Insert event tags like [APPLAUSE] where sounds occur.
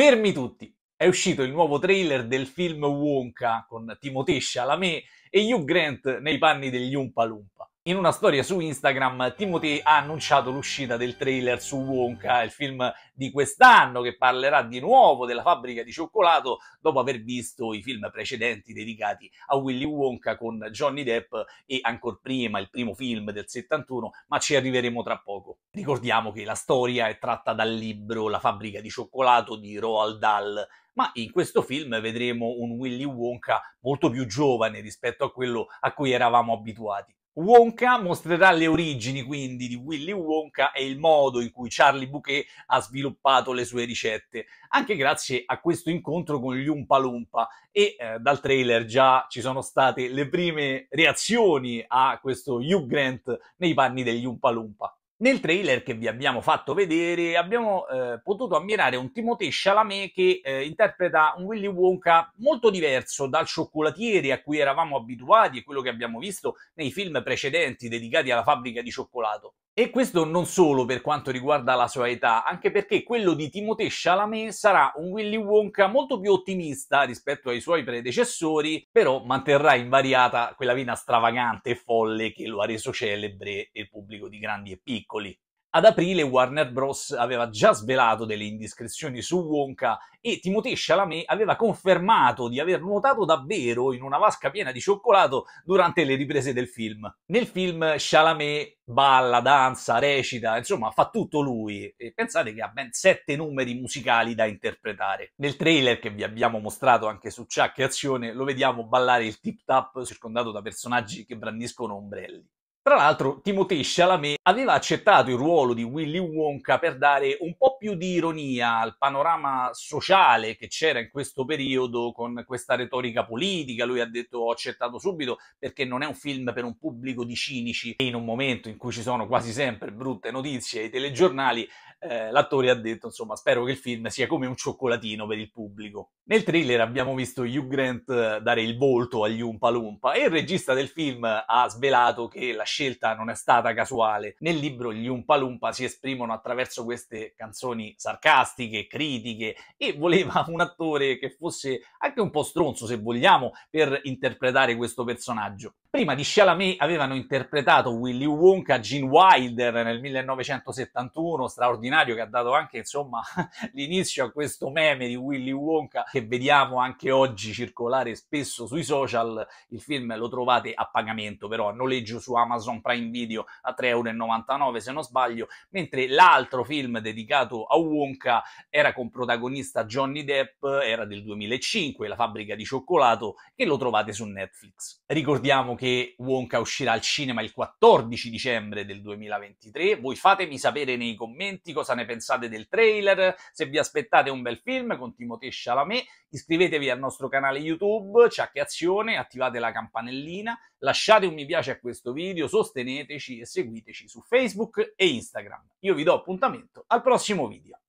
Fermi tutti! È uscito il nuovo trailer del film Wonka con Timothée Chalamet e Hugh Grant nei panni degli Umpa Lumpa. In una storia su Instagram, Timothy ha annunciato l'uscita del trailer su Wonka, il film di quest'anno che parlerà di nuovo della fabbrica di cioccolato dopo aver visto i film precedenti dedicati a Willy Wonka con Johnny Depp e ancora prima il primo film del 71, ma ci arriveremo tra poco. Ricordiamo che la storia è tratta dal libro La fabbrica di cioccolato di Roald Dahl, ma in questo film vedremo un Willy Wonka molto più giovane rispetto a quello a cui eravamo abituati. Wonka mostrerà le origini quindi di Willy Wonka e il modo in cui Charlie Bouquet ha sviluppato le sue ricette, anche grazie a questo incontro con gli Umpa Loompa. e eh, dal trailer già ci sono state le prime reazioni a questo Hugh Grant nei panni degli Umpa Loompa. Nel trailer che vi abbiamo fatto vedere abbiamo eh, potuto ammirare un Timothée Chalamet che eh, interpreta un Willy Wonka molto diverso dal cioccolatiere a cui eravamo abituati e quello che abbiamo visto nei film precedenti dedicati alla fabbrica di cioccolato. E questo non solo per quanto riguarda la sua età, anche perché quello di Timothée Chalamet sarà un Willy Wonka molto più ottimista rispetto ai suoi predecessori, però manterrà invariata quella vena stravagante e folle che lo ha reso celebre e pubblico di grandi e piccoli. Ad aprile Warner Bros. aveva già svelato delle indiscrezioni su Wonka e Timothée Chalamet aveva confermato di aver nuotato davvero in una vasca piena di cioccolato durante le riprese del film. Nel film Chalamet balla, danza, recita, insomma fa tutto lui e pensate che ha ben sette numeri musicali da interpretare. Nel trailer che vi abbiamo mostrato anche su Chuck e Azione lo vediamo ballare il tip tap circondato da personaggi che brandiscono ombrelli. Tra l'altro, Timothée Chalamet aveva accettato il ruolo di Willy Wonka per dare un po' più di ironia al panorama sociale che c'era in questo periodo con questa retorica politica. Lui ha detto: Ho accettato subito perché non è un film per un pubblico di cinici. E in un momento in cui ci sono quasi sempre brutte notizie ai telegiornali, eh, l'attore ha detto, insomma, spero che il film sia come un cioccolatino per il pubblico. Nel thriller abbiamo visto Hugh Grant eh, dare il volto agli Umpa Loompa e il regista del film ha svelato che la scelta non è stata casuale. Nel libro gli Umpa Loompa si esprimono attraverso queste canzoni sarcastiche, critiche e voleva [LAUGHS] un attore che fosse anche un po' stronzo, se vogliamo, per interpretare questo personaggio. Prima di Chalamet avevano interpretato Willy Wonka Gene Wilder nel 1971, straordinario straordinario che ha dato anche insomma [LAUGHS] l'inizio a questo meme di Willy Wonka che vediamo anche oggi circolare spesso sui social. Il film lo trovate a pagamento, però a noleggio su Amazon Prime Video a 3,99 euro se non sbaglio, mentre l'altro film dedicato a Wonka era con protagonista Johnny Depp, era del 2005, La fabbrica di cioccolato, e lo trovate su Netflix. Ricordiamo che Wonka uscirà al cinema il 14 dicembre del 2023. Voi fatemi sapere nei commenti cosa ne pensate del trailer, se vi aspettate un bel film con Timothée Chalamet, iscrivetevi al nostro canale YouTube, Ciacche Azione, attivate la campanellina, lasciate un mi piace a questo video, sosteneteci e seguiteci su Facebook e Instagram. Io vi do appuntamento al prossimo video.